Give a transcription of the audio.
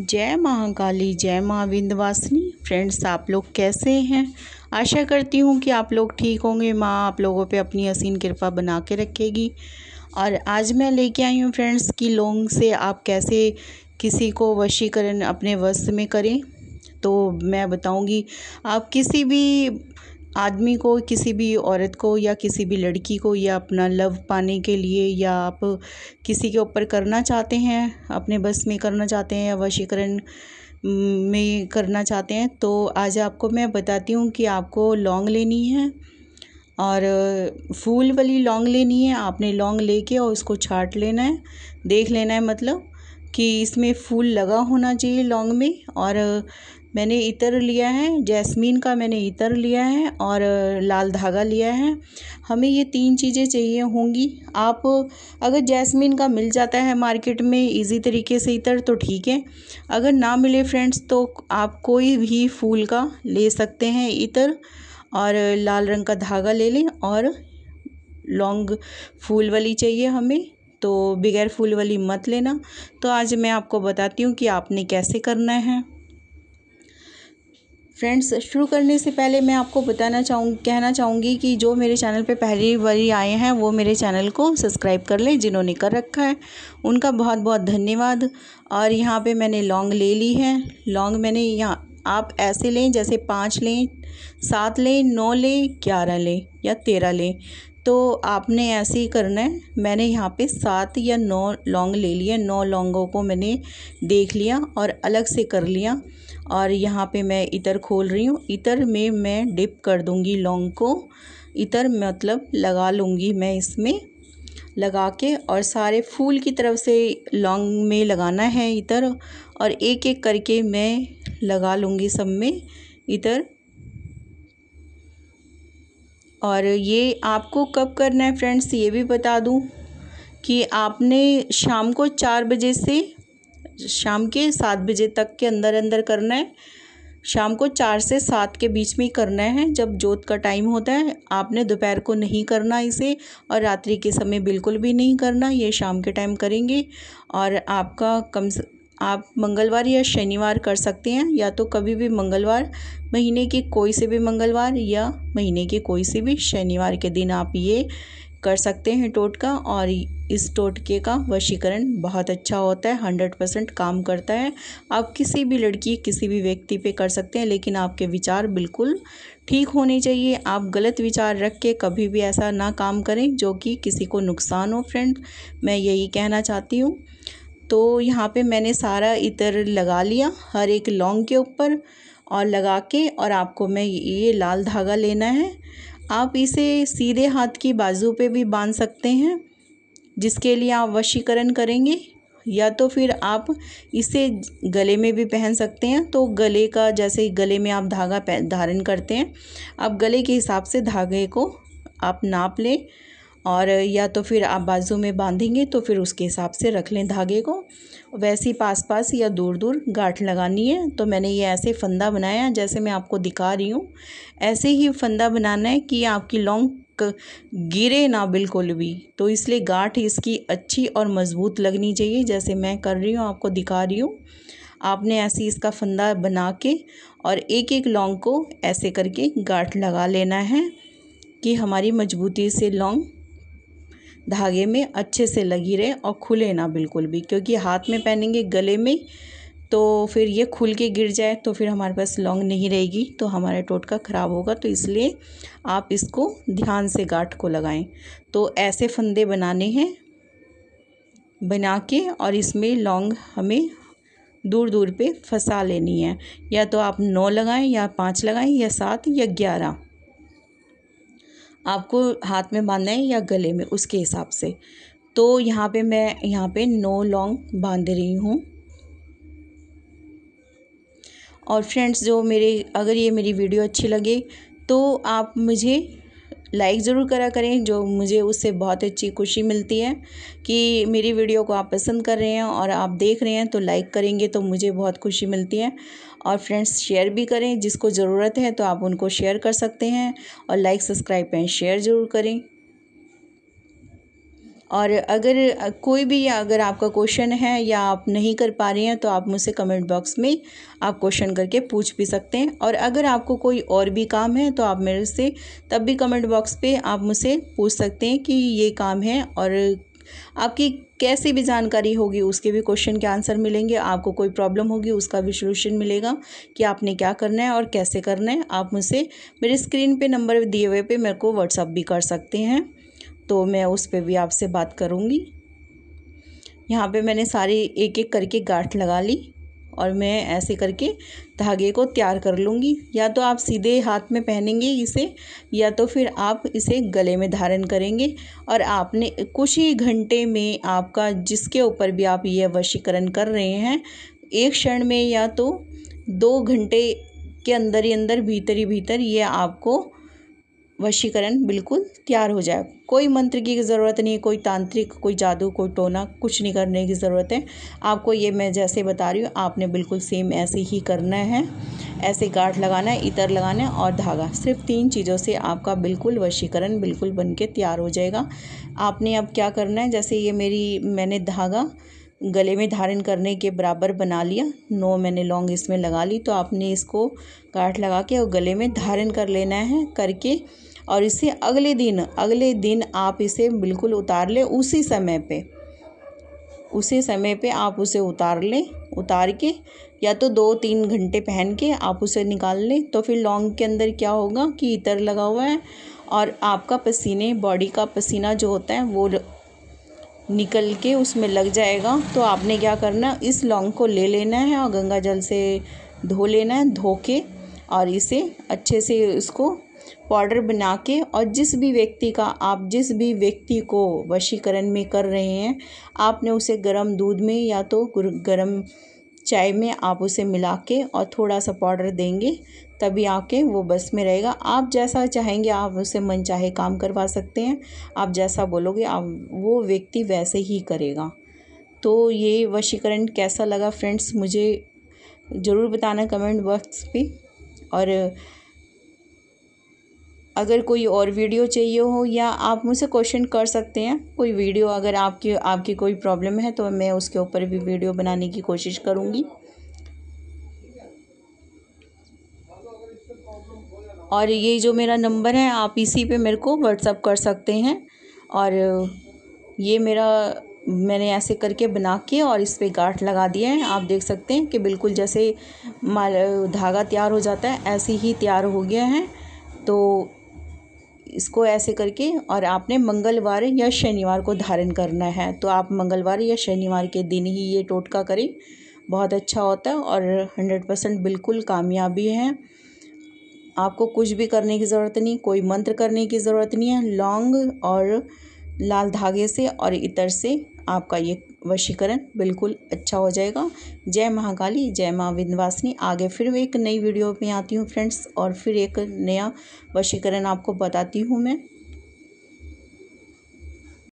जय महाकाली जय माँ विंध्यवासिनी फ्रेंड्स आप लोग कैसे हैं आशा करती हूँ कि आप लोग ठीक होंगे माँ आप लोगों पे अपनी असीन कृपा बना के रखेगी और आज मैं लेके आई हूँ फ्रेंड्स कि लोंग से आप कैसे किसी को वशीकरण अपने वस्त्र में करें तो मैं बताऊँगी आप किसी भी आदमी को किसी भी औरत को या किसी भी लड़की को या अपना लव पाने के लिए या आप किसी के ऊपर करना चाहते हैं अपने बस में करना चाहते हैं या वशीकरण में करना चाहते हैं तो आज आपको मैं बताती हूँ कि आपको लॉन्ग लेनी है और फूल वाली लॉन्ग लेनी है आपने लॉन्ग लेके और उसको छाट लेना है देख लेना है मतलब कि इसमें फूल लगा होना चाहिए लौंग में और मैंने इतर लिया है जैस्मीन का मैंने इतर लिया है और लाल धागा लिया है हमें ये तीन चीज़ें चाहिए होंगी आप अगर जैस्मीन का मिल जाता है मार्केट में इजी तरीके से इतर तो ठीक है अगर ना मिले फ्रेंड्स तो आप कोई भी फूल का ले सकते हैं इतर और लाल रंग का धागा ले लें और लॉन्ग फूल वाली चाहिए हमें तो बगैर फूल वाली मत लेना तो आज मैं आपको बताती हूँ कि आपने कैसे करना है फ्रेंड्स शुरू करने से पहले मैं आपको बताना चाहूँ कहना चाहूँगी कि जो मेरे चैनल पे पहली बारी आए हैं वो मेरे चैनल को सब्सक्राइब कर लें जिन्होंने कर रखा है उनका बहुत बहुत धन्यवाद और यहाँ पे मैंने लॉन्ग ले ली है लॉन्ग मैंने यहाँ आप ऐसे लें जैसे पाँच लें सात लें नौ लें ग्यारह लें या तेरह लें तो आपने ऐसे ही करना है मैंने यहाँ पे सात या नौ लौंग ले लिए नौ लौंगों को मैंने देख लिया और अलग से कर लिया और यहाँ पे मैं इतर खोल रही हूँ इतर में मैं डिप कर दूँगी लौंग को इतर मतलब लगा लूँगी मैं इसमें लगा के और सारे फूल की तरफ से लौंग में लगाना है इतर और एक एक करके मैं लगा लूँगी सब में इतर और ये आपको कब करना है फ्रेंड्स ये भी बता दूँ कि आपने शाम को चार बजे से शाम के सात बजे तक के अंदर अंदर करना है शाम को चार से सात के बीच में करना है जब जोत का टाइम होता है आपने दोपहर को नहीं करना इसे और रात्रि के समय बिल्कुल भी नहीं करना ये शाम के टाइम करेंगे और आपका कम से आप मंगलवार या शनिवार कर सकते हैं या तो कभी भी मंगलवार महीने के कोई से भी मंगलवार या महीने के कोई से भी शनिवार के दिन आप ये कर सकते हैं टोटका और इस टोटके का वशीकरण बहुत अच्छा होता है हंड्रेड परसेंट काम करता है आप किसी भी लड़की किसी भी व्यक्ति पे कर सकते हैं लेकिन आपके विचार बिल्कुल ठीक होने चाहिए आप गलत विचार रख के कभी भी ऐसा ना काम करें जो कि किसी को नुकसान हो फ्रेंड मैं यही कहना चाहती हूँ तो यहाँ पे मैंने सारा इतर लगा लिया हर एक लौंग के ऊपर और लगा के और आपको मैं ये लाल धागा लेना है आप इसे सीधे हाथ की बाजू पे भी बांध सकते हैं जिसके लिए आप वशीकरण करेंगे या तो फिर आप इसे गले में भी पहन सकते हैं तो गले का जैसे गले में आप धागा धारण करते हैं आप गले के हिसाब से धागे को आप नाप लें और या तो फिर आप बाजू में बांधेंगे तो फिर उसके हिसाब से रख लें धागे को वैसे ही पास पास या दूर दूर गांठ लगानी है तो मैंने ये ऐसे फंदा बनाया जैसे मैं आपको दिखा रही हूँ ऐसे ही फंदा बनाना है कि आपकी लॉन्ग गिरे ना बिल्कुल भी तो इसलिए गांठ इसकी अच्छी और मज़बूत लगनी चाहिए जैसे मैं कर रही हूँ आपको दिखा रही हूँ आपने ऐसे इसका फंदा बना के और एक एक लॉन्ग को ऐसे करके गांठ लगा लेना है कि हमारी मजबूती से लॉन्ग धागे में अच्छे से लगी रहे और खुले ना बिल्कुल भी क्योंकि हाथ में पहनेंगे गले में तो फिर ये खुल के गिर जाए तो फिर हमारे पास लॉन्ग नहीं रहेगी तो हमारा टोटका ख़राब होगा तो इसलिए आप इसको ध्यान से गाठ को लगाएं तो ऐसे फंदे बनाने हैं बना के और इसमें लॉन्ग हमें दूर दूर पे फंसा लेनी है या तो आप नौ लगाएं या पाँच लगाएं या सात या ग्यारह आपको हाथ में बांधना है या गले में उसके हिसाब से तो यहाँ पे मैं यहाँ पे नो लॉन्ग बांध रही हूँ और फ्रेंड्स जो मेरे अगर ये मेरी वीडियो अच्छी लगे तो आप मुझे लाइक ज़रूर करा करें जो मुझे उससे बहुत अच्छी खुशी मिलती है कि मेरी वीडियो को आप पसंद कर रहे हैं और आप देख रहे हैं तो लाइक करेंगे तो मुझे बहुत खुशी मिलती है और फ्रेंड्स शेयर भी करें जिसको ज़रूरत है तो आप उनको शेयर कर सकते हैं और लाइक सब्सक्राइब एंड शेयर ज़रूर करें और अगर कोई भी अगर आपका क्वेश्चन है या आप नहीं कर पा रहे हैं तो आप मुझसे कमेंट बॉक्स में आप क्वेश्चन करके पूछ भी सकते हैं और अगर आपको कोई और भी काम है तो आप मेरे से तब भी कमेंट बॉक्स पे आप मुझसे पूछ सकते हैं कि ये काम है और आपकी कैसी भी जानकारी होगी उसके भी क्वेश्चन के आंसर मिलेंगे आपको कोई प्रॉब्लम होगी उसका भी सोल्यूशन मिलेगा कि आपने क्या करना है और कैसे करना है आप मुझसे मेरे स्क्रीन पे नंबर दिए हुए पे मेरे को व्हाट्सअप भी कर सकते हैं तो मैं उस पर भी आपसे बात करूँगी यहाँ पे मैंने सारे एक एक करके गांठ लगा ली और मैं ऐसे करके धागे को तैयार कर लूँगी या तो आप सीधे हाथ में पहनेंगे इसे या तो फिर आप इसे गले में धारण करेंगे और आपने कुछ ही घंटे में आपका जिसके ऊपर भी आप यह वशीकरण कर रहे हैं एक क्षण में या तो दो घंटे के अंदर ही अंदर भीतर ही भीतर ये आपको वशीकरण बिल्कुल तैयार हो जाए कोई मंत्र की ज़रूरत नहीं कोई तांत्रिक कोई जादू कोई टोना कुछ नहीं करने की ज़रूरत है आपको ये मैं जैसे बता रही हूँ आपने बिल्कुल सेम ऐसे ही करना है ऐसे गाठ लगाना है इतर लगाना है और धागा सिर्फ तीन चीज़ों से आपका बिल्कुल वशीकरण बिल्कुल बन के तैयार हो जाएगा आपने अब क्या करना है जैसे ये मेरी मैंने धागा गले में धारण करने के बराबर बना लिया नौ मैंने लॉन्ग इसमें लगा ली तो आपने इसको गाठ लगा के और गले में धारण कर लेना है करके और इसे अगले दिन अगले दिन आप इसे बिल्कुल उतार लें उसी समय पे उसी समय पे आप उसे उतार लें उतार के या तो दो तीन घंटे पहन के आप उसे निकाल लें तो फिर लॉन्ग के अंदर क्या होगा कि इतर लगा हुआ है और आपका पसीने बॉडी का पसीना जो होता है वो निकल के उसमें लग जाएगा तो आपने क्या करना इस लौंग को ले लेना है और गंगा जल से धो लेना है धो के और इसे अच्छे से उसको पाउडर बना के और जिस भी व्यक्ति का आप जिस भी व्यक्ति को वशीकरण में कर रहे हैं आपने उसे गर्म दूध में या तो गर्म चाय में आप उसे मिला के और थोड़ा सा पाउडर देंगे तभी आके वो बस में रहेगा आप जैसा चाहेंगे आप उसे मन चाहे काम करवा सकते हैं आप जैसा बोलोगे आप वो व्यक्ति वैसे ही करेगा तो ये वशीकरण कैसा लगा फ्रेंड्स मुझे ज़रूर बताना कमेंट बॉक्स पे और अगर कोई और वीडियो चाहिए हो या आप मुझसे क्वेश्चन कर सकते हैं कोई वीडियो अगर आपकी आपकी कोई प्रॉब्लम है तो मैं उसके ऊपर भी वीडियो बनाने की कोशिश करूँगी और ये जो मेरा नंबर है आप इसी पे मेरे को व्हाट्सअप कर सकते हैं और ये मेरा मैंने ऐसे करके बना के और इस पर गाठ लगा दिया है आप देख सकते हैं कि बिल्कुल जैसे माल धागा तैयार हो जाता है ऐसे ही तैयार हो गया है तो इसको ऐसे करके और आपने मंगलवार या शनिवार को धारण करना है तो आप मंगलवार या शनिवार के दिन ही ये टोटका करें बहुत अच्छा होता है और हंड्रेड परसेंट बिल्कुल कामयाबी है आपको कुछ भी करने की ज़रूरत नहीं कोई मंत्र करने की ज़रूरत नहीं है लौंग और लाल धागे से और इतर से आपका ये वशीकरण बिल्कुल अच्छा हो जाएगा जय महाकाली जय माँ विंध्यवासिनी आगे फिर एक नई वीडियो में आती हूँ फ्रेंड्स और फिर एक नया वशीकरण आपको बताती हूँ मैं